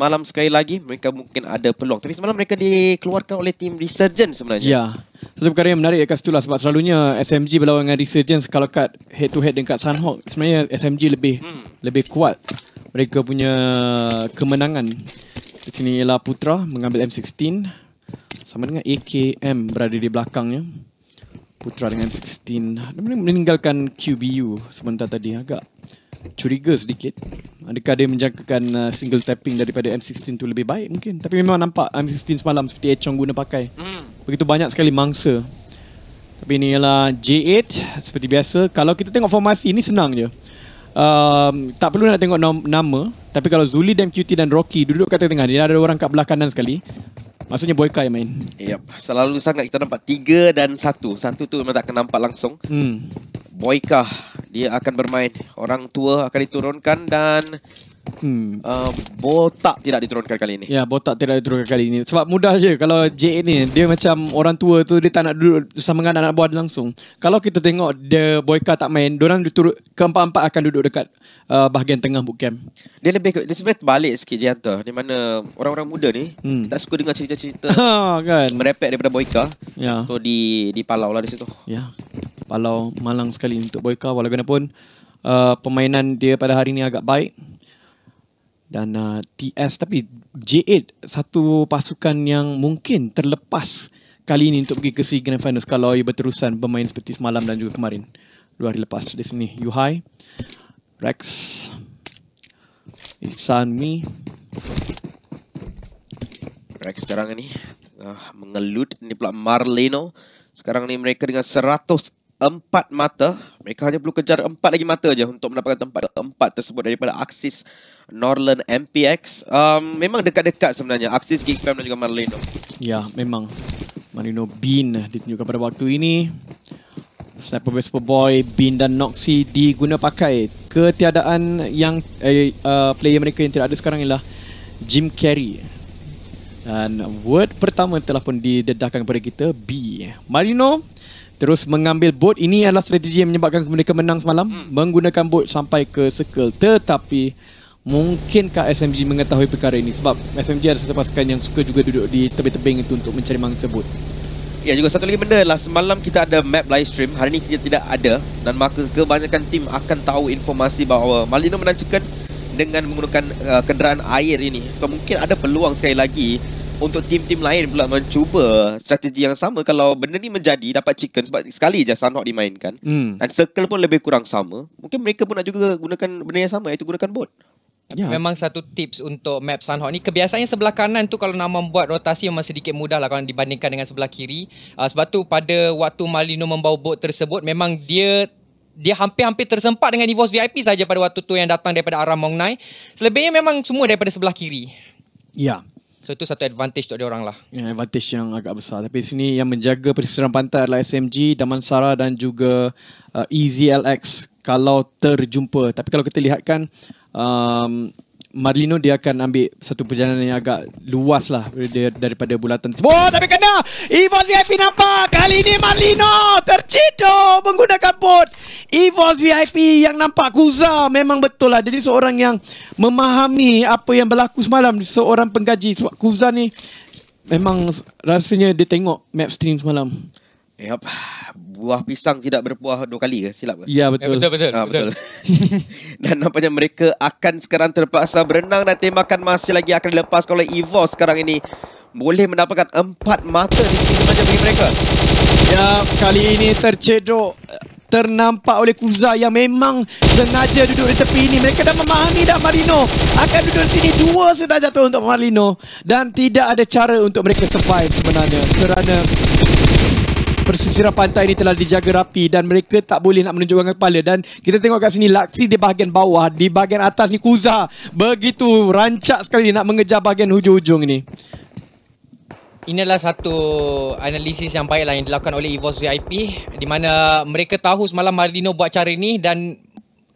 semalam sekali lagi mereka mungkin ada peluang. Tapi semalam mereka dikeluarkan oleh tim Resurgence sebenarnya. Ya. Satu perkara yang menarik dekat situ lah sebab selalunya SMG berlawan dengan Resurgence kalau kat head to head dengan Sunhawk. Sebenarnya SMG lebih hmm. lebih kuat mereka punya kemenangan. Di sini ialah Putra mengambil M16 sama dengan AKM berada di belakangnya. Putra dengan 16 dia meninggalkan QBU sebentar tadi agak curiga sedikit adakah dia menjangkakan uh, single tapping daripada M16 tu lebih baik mungkin tapi memang nampak M16 semalam seperti Echong guna pakai hmm. begitu banyak sekali mangsa tapi ini ialah J8 seperti biasa kalau kita tengok formasi ini senang je um, tak perlu nak tengok nama tapi kalau Zuli dan QT dan Rocky duduk kat tengah-tengah dia ada orang kat belah kanan sekali Maksudnya Boyka yang main yep. Selalu sangat kita nampak Tiga dan satu Satu tu memang tak akan nampak langsung hmm. Boyka Dia akan bermain Orang tua akan diturunkan Dan Hmm. Uh, botak tidak diturunkan kali ini. Ya, botak tidak diturunkan kali ini. Sebab mudah je kalau J ni dia macam orang tua tu dia tak nak duduk sama dengan anak buah langsung. Kalau kita tengok dia Boyka tak main, dia orang diturun keempat-empat akan duduk dekat uh, bahagian tengah bootcamp. Dia lebih dia sebenarnya balik sikit je hantar di mana orang-orang muda ni hmm. tak suka dengar cerita-cerita. Ha, kan. Merepek daripada Boyka. Ya. So di di palau lah di situ. Ya. Palau malang sekali untuk Boyka walaupun pun uh, permainan dia pada hari ini agak baik dan uh, TS tapi J8 satu pasukan yang mungkin terlepas kali ini untuk pergi ke SEA Grand Finals kalau ia berterusan bermain seperti semalam dan juga kemarin dua hari lepas di sini Yuhai Rex Isan Mi Rex sekarang ni uh, mengelut ni pula Marlino sekarang ni mereka dengan empat mata. Mereka hanya perlu kejar empat lagi mata je untuk mendapatkan tempat keempat tersebut daripada Aksis Norland MPX. Um, memang dekat-dekat sebenarnya Axis Geekfam dan juga Marlino. Ya, memang. Marino Bean eh, ditunjukkan pada waktu ini. Sniper Vesper Boy, Bean dan Noxy diguna pakai. Ketiadaan yang eh, uh, player mereka yang tidak ada sekarang ialah Jim Carrey. Dan word pertama telah pun didedahkan kepada kita B. Marino terus mengambil bot ini adalah strategi yang menyebabkan mereka menang semalam hmm. menggunakan bot sampai ke circle tetapi mungkinkah SMG mengetahui perkara ini sebab SMG ada satu pasukan yang suka juga duduk di tebing-tebing itu untuk mencari mangsa bot Ya juga satu lagi benda lah semalam kita ada map live stream hari ini kita tidak ada dan maka kebanyakan tim akan tahu informasi bahawa Malino menancukan dengan menggunakan uh, kenderaan air ini so mungkin ada peluang sekali lagi untuk tim-tim lain pula mencuba strategi yang sama kalau benda ni menjadi dapat chicken sebab sekali je Sunhawk dimainkan hmm. dan circle pun lebih kurang sama mungkin mereka pun nak juga gunakan benda yang sama iaitu gunakan bot Ya. Memang satu tips untuk map Sunhawk ni Kebiasaannya sebelah kanan tu Kalau nak membuat rotasi Memang sedikit mudah lah Kalau dibandingkan dengan sebelah kiri uh, Sebab tu pada waktu Malino membawa bot tersebut Memang dia dia hampir-hampir tersempat dengan Evos VIP saja pada waktu tu yang datang daripada arah Mongnai. Selebihnya memang semua daripada sebelah kiri. Ya, So itu satu advantage untuk dia orang lah. Yeah, advantage yang agak besar. Tapi sini yang menjaga persisiran pantai adalah SMG, Damansara dan juga uh, EZLX kalau terjumpa. Tapi kalau kita lihatkan um, Marlino dia akan ambil satu perjalanan yang agak luas lah dia daripada bulatan. Oh, tapi kena! Evos VIP nampak! Kali ini Marlino tercidur menggunakan bot. Evos VIP yang nampak Kuza memang betul lah. Jadi seorang yang memahami apa yang berlaku semalam. Seorang penggaji. Sebab Kuza ni memang rasanya dia tengok map stream semalam. Yep. Buah pisang tidak berbuah dua kali ke? Silap ke? Ya, betul. Ya, betul, betul. Ha, betul. dan nampaknya mereka akan sekarang terpaksa berenang dan tembakan masih lagi akan dilepas oleh Evo sekarang ini. Boleh mendapatkan empat mata di sini saja bagi mereka. Ya, kali ini tercedok ternampak oleh Kuzai yang memang sengaja duduk di tepi ini. Mereka dah memahami dah Marino akan duduk di sini. Dua sudah jatuh untuk Marino dan tidak ada cara untuk mereka survive sebenarnya kerana persisiran pantai ini telah dijaga rapi dan mereka tak boleh nak menunjukkan kepala dan kita tengok kat sini laksi di bahagian bawah di bahagian atas ni kuza begitu rancak sekali nak mengejar bahagian hujung-hujung ni Inilah satu analisis yang baiklah yang dilakukan oleh EVOS VIP di mana mereka tahu semalam Mardino buat cara ini dan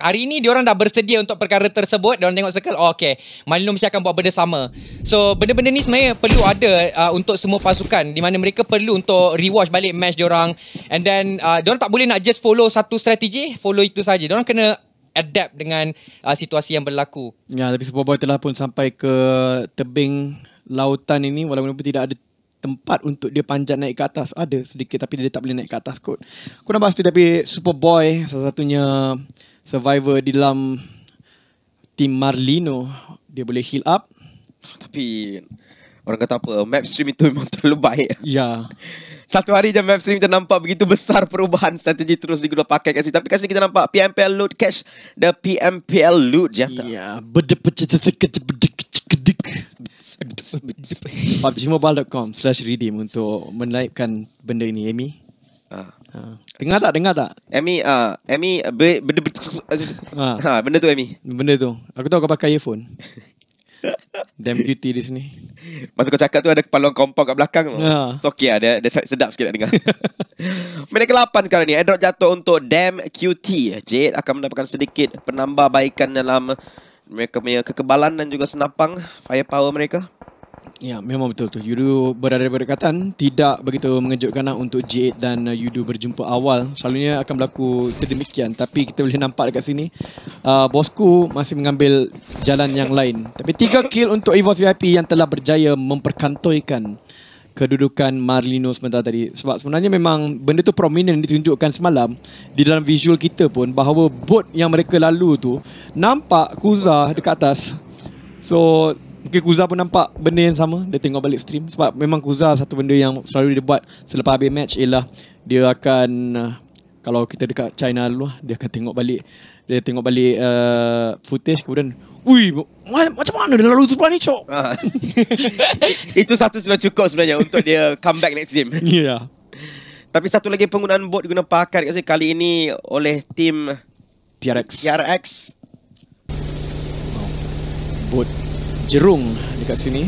Hari ni orang dah bersedia untuk perkara tersebut. orang tengok circle. Oh, okay. Malino mesti akan buat benda sama. So, benda-benda ni sebenarnya perlu ada uh, untuk semua pasukan. Di mana mereka perlu untuk rewatch balik match orang, And then, uh, diorang tak boleh nak just follow satu strategi. Follow itu saja. Orang kena adapt dengan uh, situasi yang berlaku. Ya, tapi sebab boy telah pun sampai ke tebing lautan ini walaupun tidak ada tempat untuk dia panjat naik ke atas ada sedikit tapi dia tak boleh naik ke atas kot. kau nak bahas tu tapi Superboy salah satunya survivor di dalam team Marlino dia boleh heal up tapi orang kata apa map stream itu memang terlalu baik ya satu hari je map stream kita nampak begitu besar perubahan strategi terus digunakan pakai kat sini. Tapi kat sini kita nampak PMPL loot cash. The PMPL loot je. Ya. Yeah. PUBGmobile.com slash redeem untuk menaikkan benda ini, Amy. Ah. Ha. Dengar tak? Dengar tak? Amy, uh, Amy, uh, benda, benda, ha. Ha, benda tu Amy. Benda tu. Aku tahu kau pakai earphone. Damn beauty di sini. Masa kau cakap tu ada kepala orang kompau kat belakang. Ha. So okay lah, dia, dia sedap sikit nak dengar. Minit ke-8 sekarang ni, Android jatuh untuk Damn QT. Jade akan mendapatkan sedikit penambah baikan dalam mereka punya kekebalan dan juga senapang firepower mereka. Ya, memang betul tu. Yudu berada berdekatan, tidak begitu mengejutkan lah untuk J8 dan uh, Yudu berjumpa awal. Selalunya akan berlaku sedemikian, tapi kita boleh nampak dekat sini uh, bosku masih mengambil jalan yang lain. Tapi tiga kill untuk EVOS VIP yang telah berjaya memperkantoikan kedudukan Marlino sementara tadi. Sebab sebenarnya memang benda tu prominent ditunjukkan semalam di dalam visual kita pun bahawa bot yang mereka lalu tu nampak Kuza dekat atas. So, mungkin Kuza pun nampak benda yang sama dia tengok balik stream sebab memang Kuza satu benda yang selalu dia buat selepas habis match ialah dia akan eh, kalau kita dekat China dulu lah, dia akan tengok balik dia tengok balik uh, footage kemudian Ui, ma- macam mana dia lalu sebelah ni, Cok? Ah. Itu satu sudah cukup sebenarnya untuk dia comeback next game. Ya. Yeah. Tapi satu lagi penggunaan bot guna pakar kat kali ini oleh tim TRX. TRX. Bot Jerung dekat sini.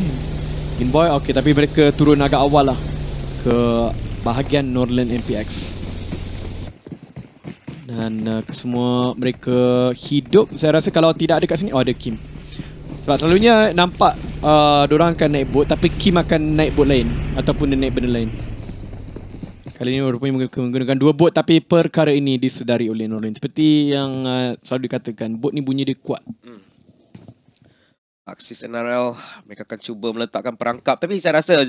In Boy. okey tapi mereka turun agak awal lah ke bahagian Northland MPX. Dan uh, semua mereka hidup. Saya rasa kalau tidak ada kat sini, oh ada Kim. Sebab selalunya nampak uh, diorang akan naik boat, tapi Kim akan naik boat lain ataupun dia naik benda lain. Kali ini rupanya menggunakan dua boat, tapi perkara ini disedari oleh Northland. Seperti yang uh, selalu dikatakan, boat ni bunyi dia kuat. Hmm. Aksis NRL mereka akan cuba meletakkan perangkap tapi saya rasa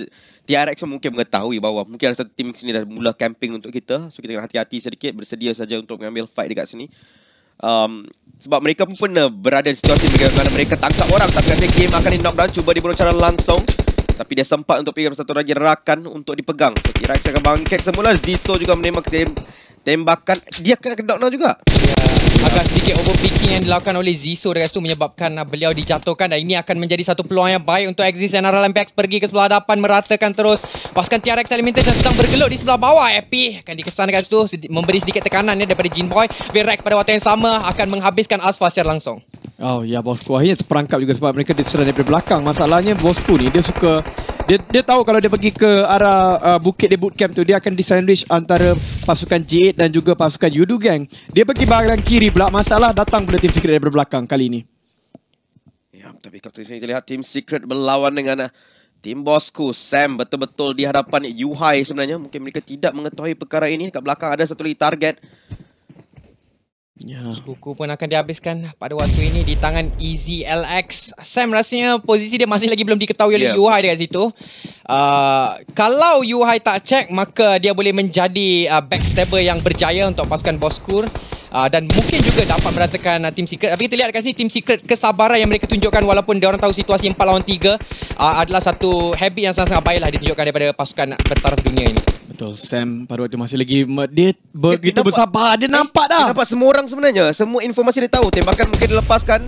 TRX pun mungkin mengetahui bahawa mungkin ada satu tim sini dah mula camping untuk kita so kita kena hati-hati sedikit bersedia saja untuk mengambil fight dekat sini um, sebab mereka pun pernah berada di situasi bagaimana mereka tangkap orang tapi katanya game akan di knockdown cuba dibunuh secara langsung tapi dia sempat untuk pegang satu lagi rakan untuk dipegang so TRX akan bangkit semula Zizo juga menembak tembakan dia kena knockdown juga yeah agak sedikit overpicking yang dilakukan oleh Zisu, dekat situ menyebabkan ah, beliau dijatuhkan dan ini akan menjadi satu peluang yang baik untuk Exis dan RLM Packs pergi ke sebelah hadapan meratakan terus pasukan TRX Elementor yang sedang bergelut di sebelah bawah Epi akan dikesan dekat situ memberi sedikit tekanan ya, daripada Jin Boy Rex pada waktu yang sama akan menghabiskan Asfa secara langsung Oh ya bosku akhirnya terperangkap juga sebab mereka diserang daripada belakang masalahnya bosku ni dia suka dia dia tahu kalau dia pergi ke arah uh, bukit dia bootcamp tu dia akan disandwich antara pasukan J8 dan juga pasukan Yudu gang. Dia pergi bahagian kiri pula masalah datang bila tim secret daripada belakang kali ini. Ya, tapi kalau kita lihat tim secret berlawan dengan uh, tim bosku Sam betul-betul di hadapan Yuhai sebenarnya mungkin mereka tidak mengetahui perkara ini kat belakang ada satu lagi target Yeah. Suku pun akan dihabiskan pada waktu ini di tangan Easy LX. Sam rasanya posisi dia masih lagi belum diketahui oleh yeah. UI dekat situ. Uh, kalau UI tak check maka dia boleh menjadi uh, backstabber yang berjaya untuk pasukan Boskur uh, dan mungkin juga dapat meratakan uh, ah, Team Secret. Tapi kita lihat dekat sini Team Secret kesabaran yang mereka tunjukkan walaupun dia orang tahu situasi yang lawan 3 uh, ah, adalah satu habit yang sangat-sangat baiklah ditunjukkan daripada pasukan bertaraf dunia ini. Betul, Sam pada waktu masih lagi dia begitu bersabar. Dia nampak dah. Dia nampak semua orang sebenarnya. Semua informasi dia tahu. Tembakan mungkin dilepaskan.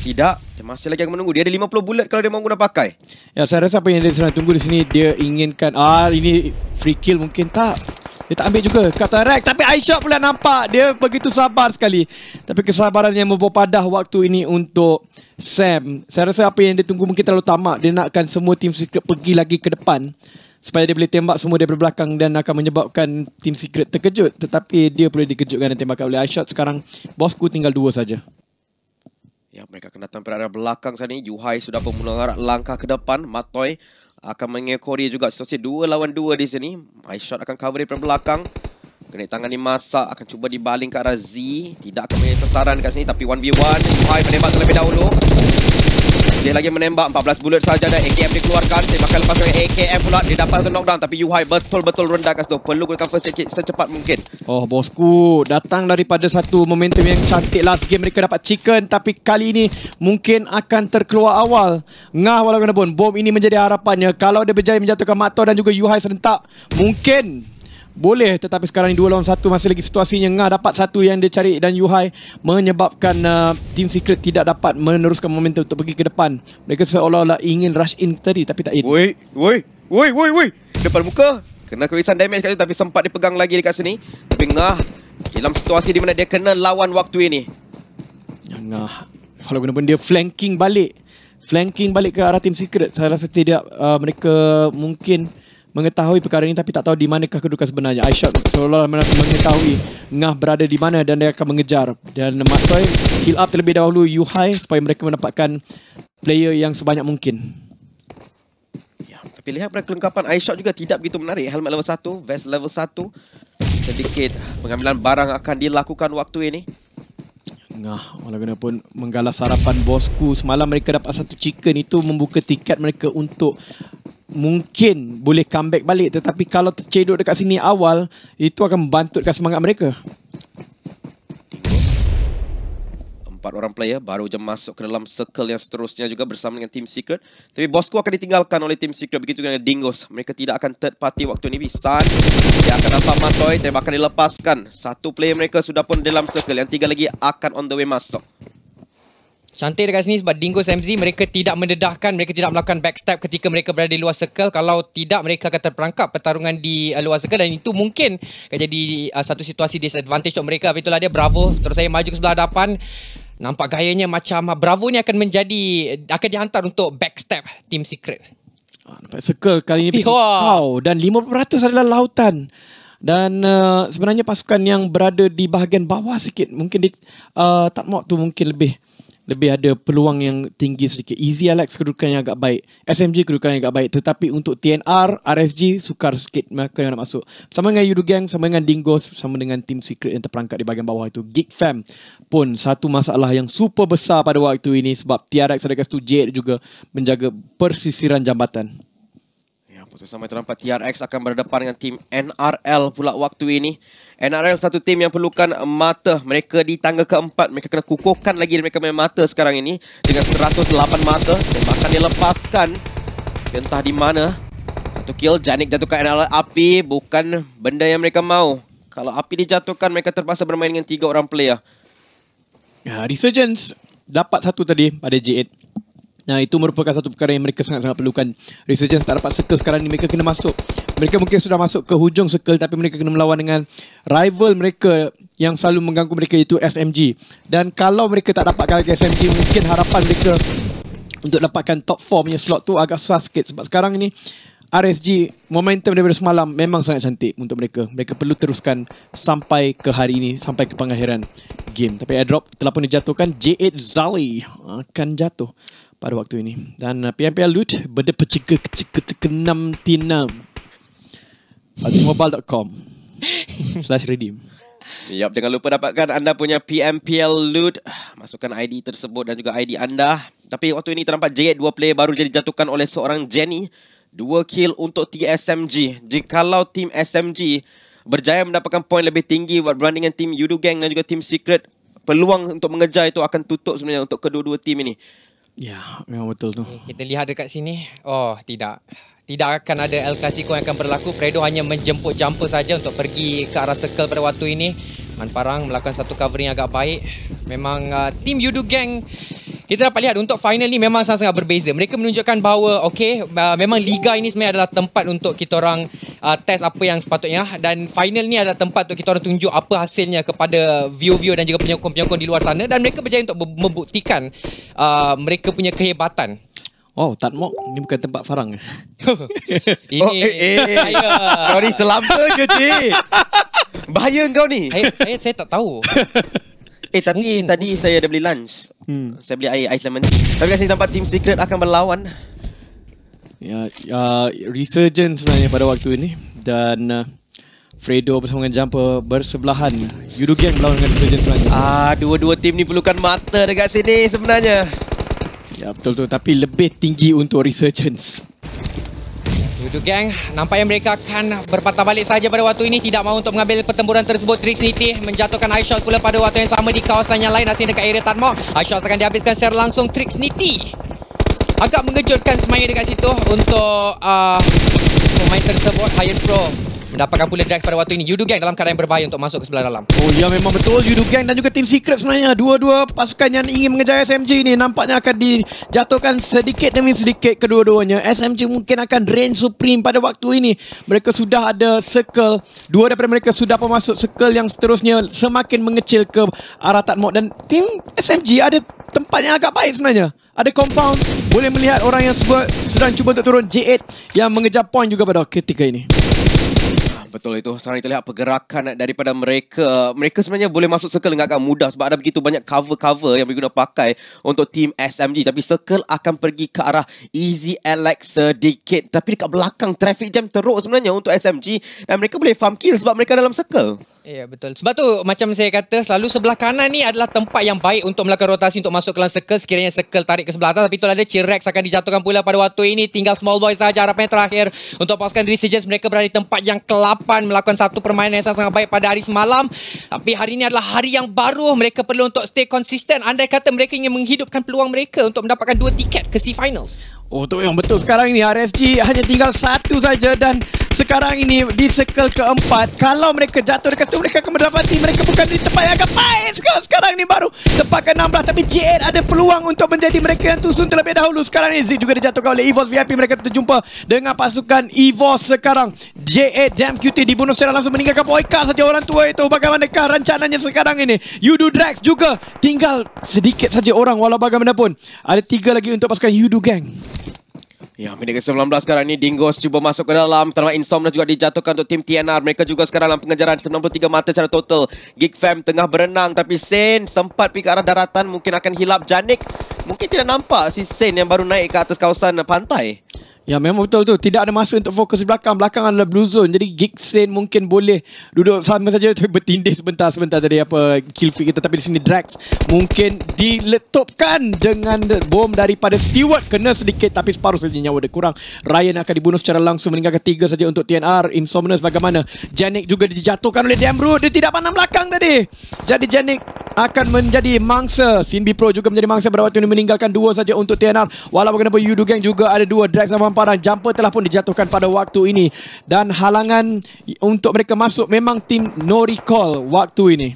Tidak, dia masih lagi yang menunggu. Dia ada 50 bullet kalau dia mahu guna pakai. Ya, saya rasa apa yang dia sedang tunggu di sini, dia inginkan, ah ini free kill mungkin tak. Dia tak ambil juga kata Rex tapi Aishok pula nampak dia begitu sabar sekali. Tapi kesabaran yang padah waktu ini untuk Sam. Saya rasa apa yang dia tunggu mungkin terlalu tamak. Dia nakkan semua tim secret pergi lagi ke depan supaya dia boleh tembak semua daripada belakang dan akan menyebabkan tim secret terkejut. Tetapi dia boleh dikejutkan dan tembakan oleh Aishok sekarang bosku tinggal dua saja. Ya, mereka kena datang berada belakang sana. Yuhai sudah pun langkah ke depan. Matoy akan mengekori juga situasi dua lawan dua di sini. My shot akan cover daripada belakang. Kena tangan ni masak akan cuba dibaling ke arah Z. Tidak akan punya sasaran kat sini tapi 1v1. Y menembak terlebih dahulu. Dia lagi menembak 14 bullet saja dan AKM dikeluarkan. Dia bakal lepas AKM pula. Dia dapat knockdown tapi UI betul-betul rendah kat situ. Perlu gunakan first aid kit secepat mungkin. Oh bosku, datang daripada satu momentum yang cantik last game mereka dapat chicken tapi kali ini mungkin akan terkeluar awal. Ngah walaupun bom ini menjadi harapannya. Kalau dia berjaya menjatuhkan Mato dan juga UI serentak, mungkin boleh tetapi sekarang ni dua lawan satu masih lagi situasinya Nga dapat satu yang dia cari dan Yuhai menyebabkan uh, Team Secret tidak dapat meneruskan momentum untuk pergi ke depan mereka seolah-olah ingin rush in tadi tapi tak in woi woi woi woi woi depan muka kena kewisan damage kat situ tapi sempat dipegang lagi dekat sini tapi Nga dalam situasi di mana dia kena lawan waktu ini ya, Nga kalau guna pun dia flanking balik flanking balik ke arah Team Secret saya rasa tidak uh, mereka mungkin mengetahui perkara ini tapi tak tahu di manakah kedudukan sebenarnya. Aisyah seolah-olah mengetahui Ngah berada di mana dan dia akan mengejar. Dan Matoy heal up terlebih dahulu Yuhai supaya mereka mendapatkan player yang sebanyak mungkin. Ya, tapi lihat pada kelengkapan Aisyah juga tidak begitu menarik. Helmet level 1, vest level 1. Sedikit pengambilan barang akan dilakukan waktu ini. Ngah, walaupun pun menggalas sarapan bosku. Semalam mereka dapat satu chicken itu membuka tiket mereka untuk mungkin boleh comeback balik tetapi kalau tercedok dekat sini awal itu akan bantutkan semangat mereka empat orang player baru je masuk ke dalam circle yang seterusnya juga bersama dengan Team Secret. Tapi bosku akan ditinggalkan oleh Team Secret begitu dengan Dingos. Mereka tidak akan third party waktu ini. Sun dia akan dapat Matoy tembakan dilepaskan. Satu player mereka sudah pun dalam circle. Yang tiga lagi akan on the way masuk. Cantik dekat sini sebab Dingo Samzi mereka tidak mendedahkan, mereka tidak melakukan backstep ketika mereka berada di luar circle. Kalau tidak mereka akan terperangkap pertarungan di uh, luar circle dan itu mungkin akan jadi uh, satu situasi disadvantage untuk mereka. Tapi itulah dia Bravo. Terus saya maju ke sebelah hadapan. Nampak gayanya macam uh, Bravo ni akan menjadi akan dihantar untuk backstep Team Secret. Ah, nampak circle kali ini kau dan 50% adalah lautan. Dan uh, sebenarnya pasukan yang berada di bahagian bawah sikit mungkin di uh, tak mau tu mungkin lebih lebih ada peluang yang tinggi sedikit. Easy Alex kedudukan yang agak baik. SMG kedudukan yang agak baik. Tetapi untuk TNR, RSG, sukar sikit mereka yang nak masuk. Sama dengan Yudu Gang, sama dengan Dingos, sama dengan Team Secret yang terperangkap di bahagian bawah itu. Geek Fam pun satu masalah yang super besar pada waktu ini sebab TRX ada kastu Jade juga menjaga persisiran jambatan bersama terdapat TRX akan berdepan dengan tim NRL pula waktu ini. NRL satu tim yang perlukan mata. Mereka di tangga keempat. Mereka kena kukuhkan lagi mereka main mata sekarang ini. Dengan 108 mata. Dan bahkan lepaskan Entah di mana. Satu kill. Janik jatuhkan NRL. Api bukan benda yang mereka mahu. Kalau api dijatuhkan, mereka terpaksa bermain dengan tiga orang player. Ya, Resurgence dapat satu tadi pada J8. Nah itu merupakan satu perkara yang mereka sangat-sangat perlukan. Resurgence tak dapat circle sekarang ni mereka kena masuk. Mereka mungkin sudah masuk ke hujung circle tapi mereka kena melawan dengan rival mereka yang selalu mengganggu mereka iaitu SMG. Dan kalau mereka tak dapat kalah SMG mungkin harapan mereka untuk dapatkan top 4 punya slot tu agak susah sikit sebab sekarang ni RSG momentum daripada semalam memang sangat cantik untuk mereka. Mereka perlu teruskan sampai ke hari ini, sampai ke pengakhiran game. Tapi airdrop telah pun dijatuhkan. J8 Zali akan jatuh pada waktu ini. Dan uh, PMPL Loot benda pecik kecik kecik enam tinam. Fatimobile.com slash redeem. Yup, jangan lupa dapatkan anda punya PMPL loot. Masukkan ID tersebut dan juga ID anda. Tapi waktu ini terdapat jaget dua play baru jadi jatuhkan oleh seorang Jenny. Dua kill untuk TSMG. Jikalau tim SMG berjaya mendapatkan poin lebih tinggi berbanding dengan tim Yudu Gang dan juga tim Secret, peluang untuk mengejar itu akan tutup sebenarnya untuk kedua-dua tim ini. Ya, memang betul tu. Eh, kita lihat dekat sini. Oh, tidak. Tidak akan ada El Clasico yang akan berlaku. Fredo hanya menjemput jumper saja untuk pergi ke arah circle pada waktu ini. Manparang melakukan satu covering agak baik. Memang uh, tim Yudu Gang kita dapat lihat untuk final ni memang sangat-sangat berbeza. Mereka menunjukkan bahawa okay, uh, memang liga ini sebenarnya adalah tempat untuk kita orang uh, test apa yang sepatutnya dan final ni adalah tempat untuk kita orang tunjuk apa hasilnya kepada view-view dan juga penyokong-penyokong di luar sana dan mereka berjaya untuk membuktikan uh, mereka punya kehebatan. Oh, mok, ini bukan tempat farang. ini oh, eh, eh. saya. Sorry, selamba ke, Cik? Bahaya kau ni. Saya, saya, saya tak tahu. eh, tadi, tadi saya ada beli lunch hmm. Saya beli air Ice lemon Tapi kat sini tempat Team Secret akan berlawan Ya, yeah, Resurgence sebenarnya pada waktu ini Dan uh, Fredo bersama dengan Jumper bersebelahan Yudu Gang berlawan dengan Resurgence sebenarnya Ah, Dua-dua tim ni perlukan mata dekat sini sebenarnya Ya betul-betul Tapi lebih tinggi untuk Resurgence Dudu geng, nampaknya mereka akan berpatah balik saja pada waktu ini Tidak mahu untuk mengambil pertempuran tersebut Trix Niti menjatuhkan Aishot pula pada waktu yang sama di kawasan yang lain Asing dekat area Tatmok Aishot akan dihabiskan secara langsung Trix Niti Agak mengejutkan semuanya dekat situ untuk uh, pemain tersebut Iron Pro dapatkan pula drive pada waktu ini Yudu Gang dalam keadaan berbahaya untuk masuk ke sebelah dalam Oh ya memang betul Yudu Gang dan juga tim Secret sebenarnya Dua-dua pasukan yang ingin mengejar SMG ini Nampaknya akan dijatuhkan sedikit demi sedikit kedua-duanya SMG mungkin akan reign supreme pada waktu ini Mereka sudah ada circle Dua daripada mereka sudah pun masuk circle yang seterusnya Semakin mengecil ke arah tak Tatmok Dan tim SMG ada tempat yang agak baik sebenarnya ada compound boleh melihat orang yang sedang cuba untuk turun J8 yang mengejar point juga pada ketika ini Betul itu. Sekarang kita lihat pergerakan daripada mereka. Mereka sebenarnya boleh masuk circle dengan agak mudah sebab ada begitu banyak cover-cover yang berguna pakai untuk team SMG. Tapi circle akan pergi ke arah Easy Alex sedikit. Tapi dekat belakang traffic jam teruk sebenarnya untuk SMG. Dan mereka boleh farm kill sebab mereka dalam circle. Ya yeah, betul. Sebab tu macam saya kata selalu sebelah kanan ni adalah tempat yang baik untuk melakukan rotasi untuk masuk ke dalam circle sekiranya circle tarik ke sebelah atas tapi itulah ada Cirex akan dijatuhkan pula pada waktu ini tinggal small boy sahaja harapannya terakhir untuk pasukan diri Sejas mereka berada di tempat yang kelapan melakukan satu permainan yang sangat baik pada hari semalam tapi hari ini adalah hari yang baru mereka perlu untuk stay konsisten andai kata mereka ingin menghidupkan peluang mereka untuk mendapatkan dua tiket ke C finals. Oh tu yang betul sekarang ni RSG hanya tinggal satu saja dan sekarang ini di circle keempat kalau mereka jatuh dekat tu mereka akan mendapati mereka bukan di tempat yang agak pahit sekarang, sekarang ni baru tempat ke-16 tapi G8 ada peluang untuk menjadi mereka yang tusun terlebih dahulu sekarang ini Zid juga dijatuhkan oleh EVOS VIP mereka terjumpa dengan pasukan EVOS sekarang J8 damn QT dibunuh secara langsung meninggalkan Poika saja orang tua itu bagaimanakah rencananya sekarang ini Yudu Drax juga tinggal sedikit saja orang walau bagaimanapun ada tiga lagi untuk pasukan Yudu Gang Ya, minit ke-19 sekarang ni Dingos cuba masuk ke dalam. Terima Insom dah juga dijatuhkan untuk tim TNR. Mereka juga sekarang dalam pengejaran 93 mata secara total. Geek Fam tengah berenang tapi Sen sempat pergi ke arah daratan mungkin akan hilap Janik. Mungkin tidak nampak si Sen yang baru naik ke atas kawasan pantai. Ya memang betul tu Tidak ada masa untuk fokus di belakang Belakang adalah blue zone Jadi Gixen mungkin boleh Duduk sama saja Tapi bertindih sebentar-sebentar tadi Apa kill feed kita Tapi di sini Drax Mungkin diletupkan Dengan bom daripada Stewart Kena sedikit Tapi separuh saja nyawa dia kurang Ryan akan dibunuh secara langsung Meninggal ketiga saja untuk TNR Insomnus bagaimana Janik juga dijatuhkan oleh Damroot Dia tidak pandang belakang tadi Jadi Janik akan menjadi mangsa Sinbi Pro juga menjadi mangsa berawat ini meninggalkan dua saja untuk TNR Walau bagaimanapun Yudu Gang juga ada dua Drax sama tamparan jumper telah pun dijatuhkan pada waktu ini dan halangan untuk mereka masuk memang tim no recall waktu ini.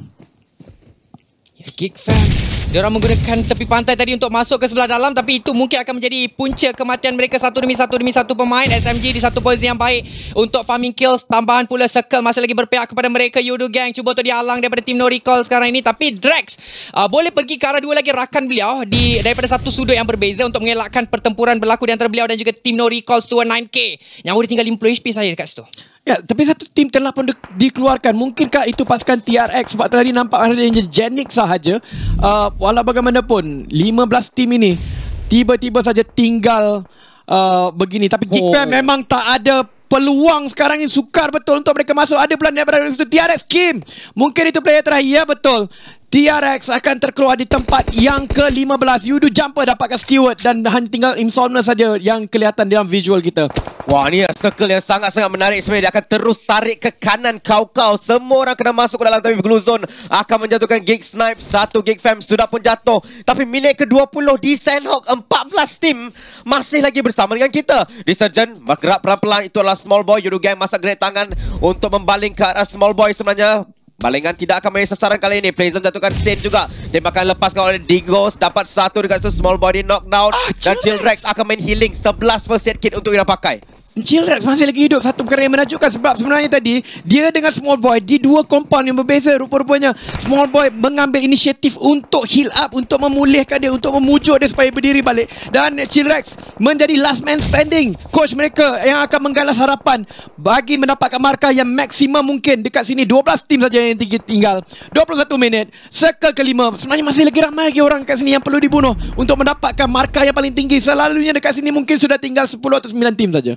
Ya, kick fan. Dia orang menggunakan tepi pantai tadi untuk masuk ke sebelah dalam tapi itu mungkin akan menjadi punca kematian mereka satu demi satu demi satu pemain SMG di satu posisi yang baik untuk farming kills tambahan pula circle masih lagi berpihak kepada mereka Yudu Gang cuba untuk dihalang daripada tim No Recall sekarang ini tapi Drax uh, boleh pergi ke arah dua lagi rakan beliau di daripada satu sudut yang berbeza untuk mengelakkan pertempuran berlaku di antara beliau dan juga tim No Recall Stuart 9K yang sudah tinggal 50 HP saya dekat situ. Ya, tapi satu tim telah pun dikeluarkan. Mungkinkah itu pasukan TRX sebab tadi nampak ada yang jenik sahaja. Uh, walau bagaimanapun, 15 tim ini tiba-tiba saja tinggal uh, begini. Tapi Geekfam oh. memang tak ada peluang sekarang ini sukar betul untuk mereka masuk. Ada pula yang berada di TRX Kim. Mungkin itu player terakhir. Ya, betul. TRX akan terkeluar di tempat yang ke-15. You do jumper dapatkan skewer dan hanya tinggal Insomnia saja yang kelihatan dalam visual kita. Wah, ni circle yang sangat-sangat menarik sebenarnya. Dia akan terus tarik ke kanan kau-kau. Semua orang kena masuk ke dalam tapi glue zone. Akan menjatuhkan gig snipe. Satu gig fam sudah pun jatuh. Tapi minit ke-20 di Sandhawk. 14 tim masih lagi bersama dengan kita. Di Resurgent bergerak pelan-pelan. Itu adalah small boy. Yudu gang masak grenade tangan untuk membaling ke arah small boy sebenarnya. Balingan tidak akan menjadi sasaran kali ini. Prism jatuhkan Sin juga. Tembakan lepaskan oleh Digos. Dapat satu dekat itu. Small body knockdown. Ah, dan Jill Rex akan main healing. 11% kit untuk dia pakai. Chill Rex masih lagi hidup Satu perkara yang menakjubkan Sebab sebenarnya tadi Dia dengan Small Boy Di dua kompon yang berbeza Rupa-rupanya Small Boy mengambil inisiatif Untuk heal up Untuk memulihkan dia Untuk memujuk dia Supaya berdiri balik Dan Chill Rex Menjadi last man standing Coach mereka Yang akan menggalas harapan Bagi mendapatkan markah Yang maksimum mungkin Dekat sini 12 tim saja yang tinggal 21 minit Circle kelima Sebenarnya masih lagi ramai lagi orang Dekat sini yang perlu dibunuh Untuk mendapatkan markah Yang paling tinggi Selalunya dekat sini Mungkin sudah tinggal 10 atau 9 tim saja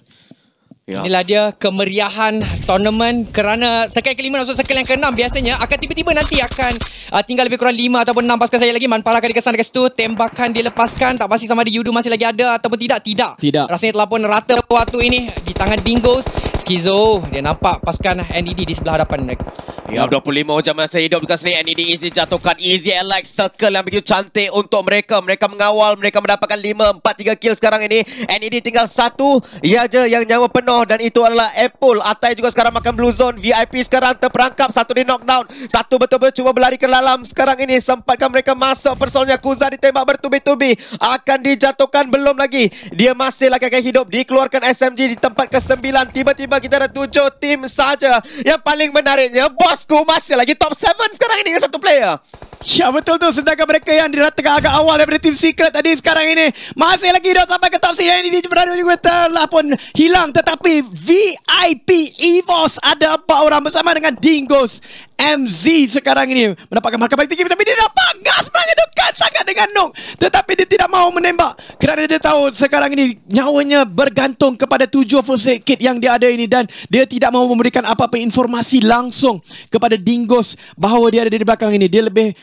Yeah. Inilah dia kemeriahan tournament kerana circle kelima dan circle yang keenam biasanya akan tiba-tiba nanti akan uh, tinggal lebih kurang lima ataupun enam pasukan saya lagi. Manpara akan dikesan dekat situ. Tembakan dilepaskan. Tak pasti sama ada Yudu masih lagi ada ataupun tidak. Tidak. Tidak. Rasanya telah pun rata waktu ini di tangan Dingoes. Skizo Dia nampak paskan NED di sebelah hadapan mereka Ya, 25 jam masa hidup dekat sini NED Easy jatuhkan Easy Alex Circle yang begitu cantik untuk mereka Mereka mengawal Mereka mendapatkan 5, 4, 3 kill sekarang ini NED tinggal satu ia je yang nyawa penuh Dan itu adalah Apple Atai juga sekarang makan blue zone VIP sekarang terperangkap Satu di knockdown Satu betul-betul cuba berlari ke dalam Sekarang ini sempatkan mereka masuk personnya Kuza ditembak bertubi-tubi Akan dijatuhkan belum lagi Dia masih lagi akan hidup Dikeluarkan SMG di tempat ke-9 Tiba-tiba sebab kita ada tujuh tim saja. Yang paling menariknya, bosku masih lagi top 7 sekarang ini dengan satu player. Ya betul tu sedangkan mereka yang diratakan agak awal daripada tim Secret tadi sekarang ini masih lagi dah sampai ke top scene ini di juga telah pun hilang tetapi VIP EVOS ada empat orang bersama dengan Dingos MZ sekarang ini mendapatkan markah paling tinggi tapi dia dapat gas paling dekat sangat dengan Nung tetapi dia tidak mau menembak kerana dia tahu sekarang ini nyawanya bergantung kepada tujuh first aid yang dia ada ini dan dia tidak mau memberikan apa-apa informasi langsung kepada Dingos bahawa dia ada di belakang ini dia lebih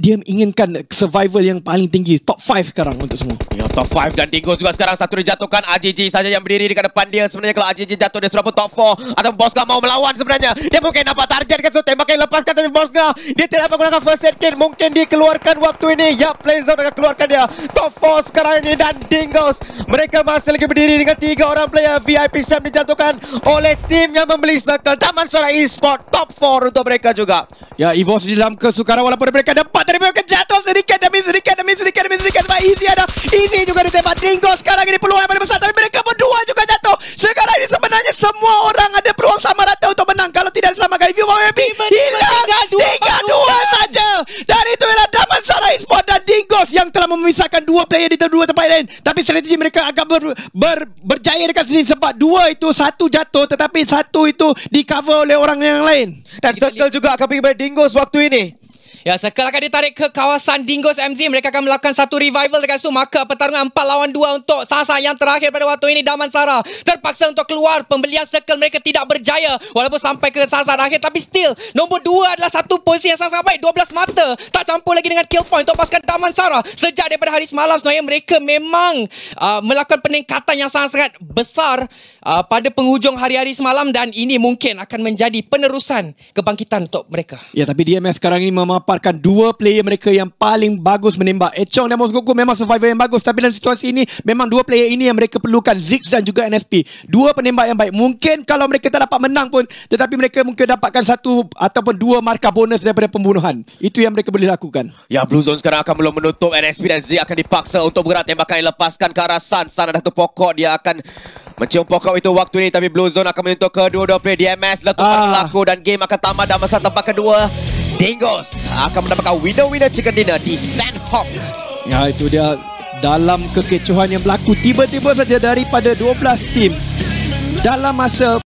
dia inginkan survival yang paling tinggi top 5 sekarang untuk semua ya, top 5 dan Dingo juga sekarang satu dijatuhkan AJJ saja yang berdiri dekat depan dia sebenarnya kalau AJJ jatuh dia sudah pun top 4 atau Bosga mau melawan sebenarnya dia mungkin dapat target kan so tembakan lepaskan tapi Bosga dia tidak menggunakan first aid kit mungkin keluarkan waktu ini ya play zone akan keluarkan dia top 4 sekarang ini dan Dingo mereka masih lagi berdiri dengan tiga orang player VIP Sam dijatuhkan oleh tim yang membeli Snuckle Taman Sora Esport top 4 untuk mereka juga ya Evos di dalam kesukaran walaupun mereka dapat tempat tadi memang kejap sedikit demi sedikit demi sedikit demi sedikit sebab easy ada easy juga di tempat Dingo sekarang ini peluang yang paling besar tapi mereka berdua juga jatuh sekarang ini sebenarnya semua orang ada peluang sama rata untuk menang kalau tidak sama kali view WP hilang tinggal dua saja dan itu adalah Daman sarah Esports dan Dingo yang telah memisahkan dua player di dua tempat lain tapi strategi mereka agak ber, ber, berjaya dekat sini sebab dua itu satu jatuh tetapi satu itu di cover oleh orang yang lain dan circle juga akan pergi kepada Dingo waktu ini Ya, Circle akan ditarik ke kawasan Dingos MZ. Mereka akan melakukan satu revival dekat situ. Maka pertarungan 4 lawan dua untuk Sasa yang terakhir pada waktu ini. Daman Damansara terpaksa untuk keluar. Pembelian Circle mereka tidak berjaya. Walaupun sampai ke Sasa akhir. Tapi still, nombor dua adalah satu posisi yang sangat baik. 12 mata. Tak campur lagi dengan kill point untuk pasukan Damansara. Sejak daripada hari semalam sebenarnya mereka memang uh, melakukan peningkatan yang sangat-sangat besar uh, pada penghujung hari-hari semalam. Dan ini mungkin akan menjadi penerusan kebangkitan untuk mereka. Ya, tapi DMS sekarang ini memapai memaparkan dua player mereka yang paling bagus menembak. Echong eh, dan Mosgoku memang survivor yang bagus tapi dalam situasi ini memang dua player ini yang mereka perlukan Ziggs dan juga NSP. Dua penembak yang baik. Mungkin kalau mereka tak dapat menang pun tetapi mereka mungkin dapatkan satu ataupun dua markah bonus daripada pembunuhan. Itu yang mereka boleh lakukan. Ya Blue Zone sekarang akan belum menutup NSP dan Zig akan dipaksa untuk bergerak tembakan yang lepaskan ke arah Sun. Sun ada satu pokok dia akan Mencium pokok itu waktu ini Tapi Blue Zone akan menyentuh kedua-dua player DMS letupan ah. laku Dan game akan tamat dalam masa tempat kedua Dingos akan mendapatkan winner-winner chicken dinner di Sandhawk. Ya, itu dia dalam kekecohan yang berlaku tiba-tiba saja daripada 12 tim dalam masa